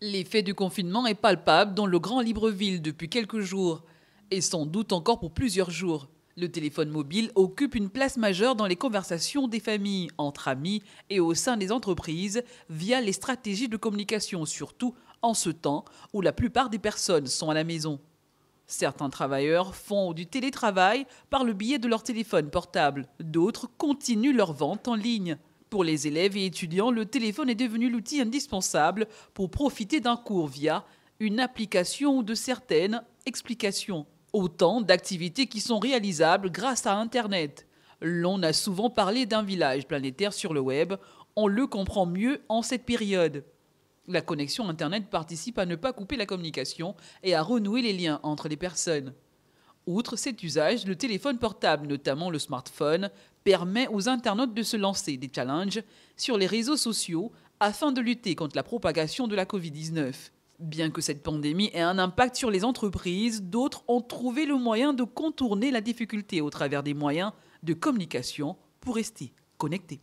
L'effet du confinement est palpable dans le Grand Libreville depuis quelques jours, et sans doute encore pour plusieurs jours. Le téléphone mobile occupe une place majeure dans les conversations des familles, entre amis et au sein des entreprises, via les stratégies de communication, surtout en ce temps où la plupart des personnes sont à la maison. Certains travailleurs font du télétravail par le biais de leur téléphone portable, d'autres continuent leur vente en ligne. Pour les élèves et étudiants, le téléphone est devenu l'outil indispensable pour profiter d'un cours via une application ou de certaines explications. Autant d'activités qui sont réalisables grâce à Internet. L'on a souvent parlé d'un village planétaire sur le web, on le comprend mieux en cette période. La connexion Internet participe à ne pas couper la communication et à renouer les liens entre les personnes. Outre cet usage, le téléphone portable, notamment le smartphone, permet aux internautes de se lancer des challenges sur les réseaux sociaux afin de lutter contre la propagation de la Covid-19. Bien que cette pandémie ait un impact sur les entreprises, d'autres ont trouvé le moyen de contourner la difficulté au travers des moyens de communication pour rester connectés.